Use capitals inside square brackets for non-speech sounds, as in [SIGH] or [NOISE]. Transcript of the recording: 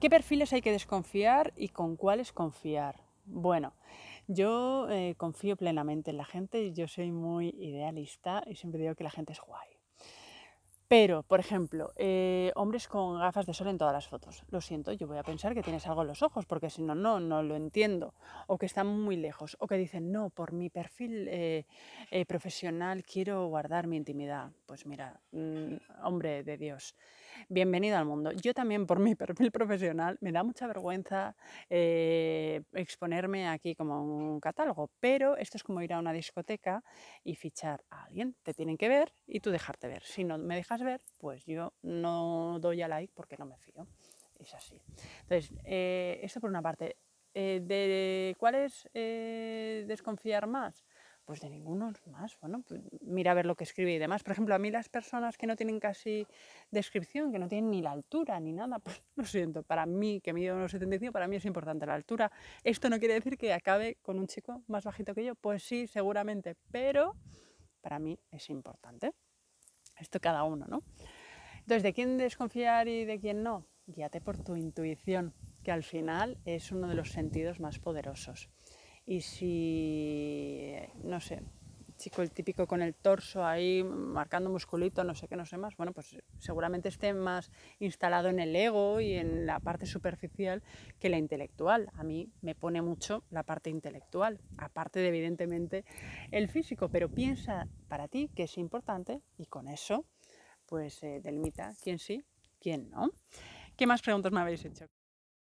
¿Qué perfiles hay que desconfiar y con cuáles confiar? Bueno, yo eh, confío plenamente en la gente, y yo soy muy idealista y siempre digo que la gente es guay. Pero, por ejemplo, eh, hombres con gafas de sol en todas las fotos. Lo siento, yo voy a pensar que tienes algo en los ojos, porque si no, no, no lo entiendo. O que están muy lejos, o que dicen, no, por mi perfil eh, eh, profesional quiero guardar mi intimidad. Pues mira, mm, hombre de Dios, bienvenido al mundo. Yo también por mi [LAUGHS] perfil profesional me da mucha vergüenza exponerme aquí como un catálogo, pero esto es como ir a una discoteca y fichar a alguien. Te tienen que ver y tú dejarte ver. Si no me dejas ver, pues yo no doy a like porque no me fío. Es así. Entonces, eh, esto por una parte. Eh, ¿De cuál es eh, desconfiar más? Pues de ninguno más. Bueno, pues mira a ver lo que escribe y demás. Por ejemplo, a mí las personas que no tienen casi descripción, que no tienen ni la altura ni nada, [LAUGHS] pues lo siento, para mí, que mido unos 75, para mí es importante la altura. Esto no quiere decir que acabe con un chico más bajito que yo. Pues sí, seguramente, pero para mí es importante. Esto cada uno, ¿no? Entonces, ¿de quién desconfiar y de quién no? Guíate por tu intuición, que al final es uno de los sentidos más poderosos. Y si, no sé, chico el típico con el torso ahí marcando musculito, no sé qué, no sé más, bueno, pues seguramente esté más instalado en el ego y en la parte superficial que la intelectual. A mí me pone mucho la parte intelectual, aparte de evidentemente el físico, pero piensa para ti que es importante y con eso pues eh, delimita quién sí, quién no. ¿Qué más preguntas me habéis hecho?